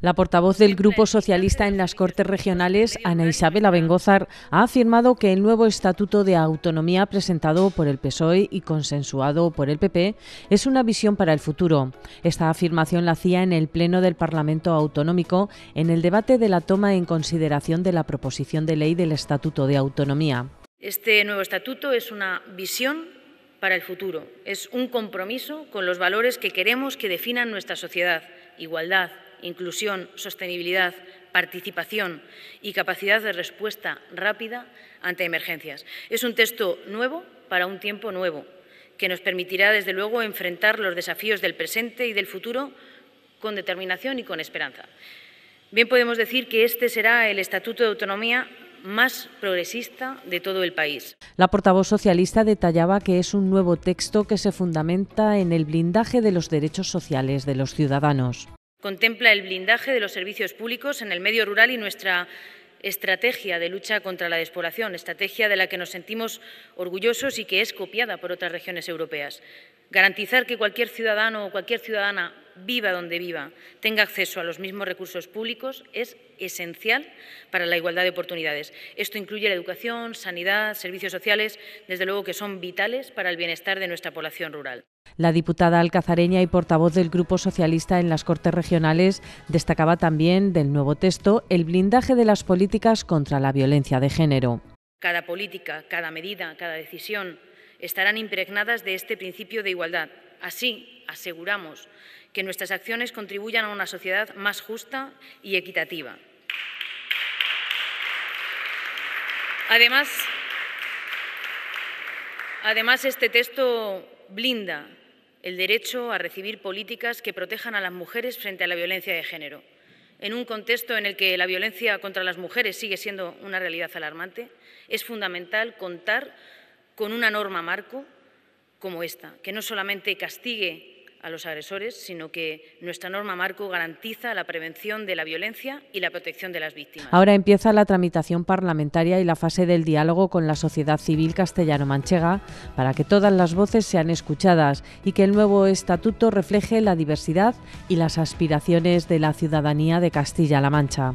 La portavoz del Grupo Socialista en las Cortes Regionales, Ana Isabel Abengozar, ha afirmado que el nuevo Estatuto de Autonomía presentado por el PSOE y consensuado por el PP es una visión para el futuro. Esta afirmación la hacía en el Pleno del Parlamento Autonómico en el debate de la toma en consideración de la proposición de ley del Estatuto de Autonomía. Este nuevo estatuto es una visión para el futuro, es un compromiso con los valores que queremos que definan nuestra sociedad, igualdad, inclusión, sostenibilidad, participación y capacidad de respuesta rápida ante emergencias. Es un texto nuevo para un tiempo nuevo, que nos permitirá, desde luego, enfrentar los desafíos del presente y del futuro con determinación y con esperanza. Bien podemos decir que este será el Estatuto de Autonomía más progresista de todo el país. La portavoz socialista detallaba que es un nuevo texto que se fundamenta en el blindaje de los derechos sociales de los ciudadanos. Contempla el blindaje de los servicios públicos en el medio rural y nuestra estrategia de lucha contra la despoblación, estrategia de la que nos sentimos orgullosos y que es copiada por otras regiones europeas. Garantizar que cualquier ciudadano o cualquier ciudadana viva donde viva, tenga acceso a los mismos recursos públicos es esencial para la igualdad de oportunidades. Esto incluye la educación, sanidad, servicios sociales, desde luego que son vitales para el bienestar de nuestra población rural. La diputada alcazareña y portavoz del Grupo Socialista en las Cortes Regionales destacaba también del nuevo texto el blindaje de las políticas contra la violencia de género. Cada política, cada medida, cada decisión estarán impregnadas de este principio de igualdad. Así, aseguramos que nuestras acciones contribuyan a una sociedad más justa y equitativa. Además, además este texto blinda el derecho a recibir políticas que protejan a las mujeres frente a la violencia de género. En un contexto en el que la violencia contra las mujeres sigue siendo una realidad alarmante, es fundamental contar con una norma marco como esta, que no solamente castigue a los agresores, sino que nuestra norma marco garantiza la prevención de la violencia y la protección de las víctimas. Ahora empieza la tramitación parlamentaria y la fase del diálogo con la sociedad civil castellano-manchega para que todas las voces sean escuchadas y que el nuevo estatuto refleje la diversidad y las aspiraciones de la ciudadanía de Castilla-La Mancha.